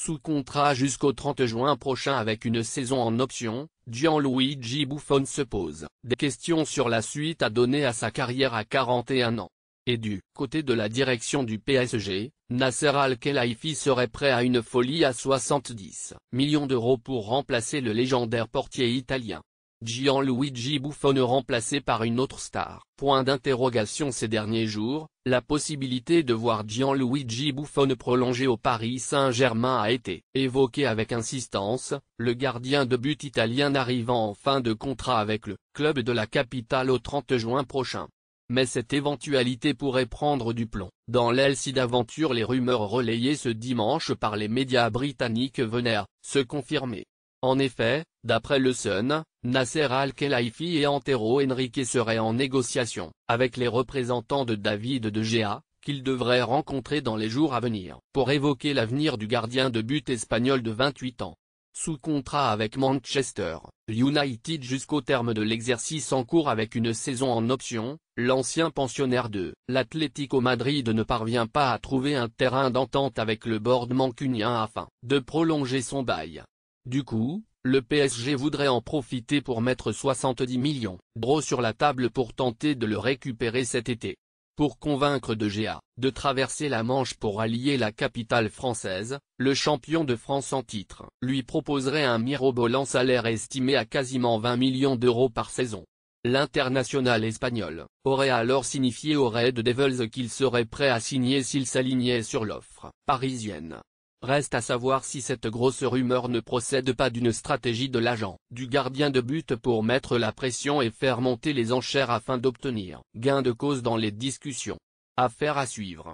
sous contrat jusqu'au 30 juin prochain avec une saison en option, Gianluigi Buffon se pose des questions sur la suite à donner à sa carrière à 41 ans. Et du côté de la direction du PSG, Nasser Al-Khelaifi serait prêt à une folie à 70 millions d'euros pour remplacer le légendaire portier italien. Gianluigi Buffon remplacé par une autre star. Point d'interrogation ces derniers jours, la possibilité de voir Gianluigi Buffon prolongé au Paris Saint-Germain a été évoquée avec insistance, le gardien de but italien arrivant en fin de contrat avec le club de la capitale au 30 juin prochain. Mais cette éventualité pourrait prendre du plomb. Dans si d'aventure les rumeurs relayées ce dimanche par les médias britanniques venaient à se confirmer. En effet, d'après le Sun, Nasser Al-Khelaifi et Antero Henrique seraient en négociation avec les représentants de David De Géa, qu'ils devraient rencontrer dans les jours à venir, pour évoquer l'avenir du gardien de but espagnol de 28 ans. Sous contrat avec Manchester United jusqu'au terme de l'exercice en cours avec une saison en option, l'ancien pensionnaire de l'Atlético Madrid ne parvient pas à trouver un terrain d'entente avec le board mancunien afin de prolonger son bail. Du coup, le PSG voudrait en profiter pour mettre 70 millions d'euros sur la table pour tenter de le récupérer cet été. Pour convaincre De Gea de traverser la Manche pour allier la capitale française, le champion de France en titre lui proposerait un mirobolant salaire estimé à quasiment 20 millions d'euros par saison. L'international espagnol aurait alors signifié au Red Devils qu'il serait prêt à signer s'il s'alignait sur l'offre parisienne. Reste à savoir si cette grosse rumeur ne procède pas d'une stratégie de l'agent du gardien de but pour mettre la pression et faire monter les enchères afin d'obtenir gain de cause dans les discussions. Affaire à suivre.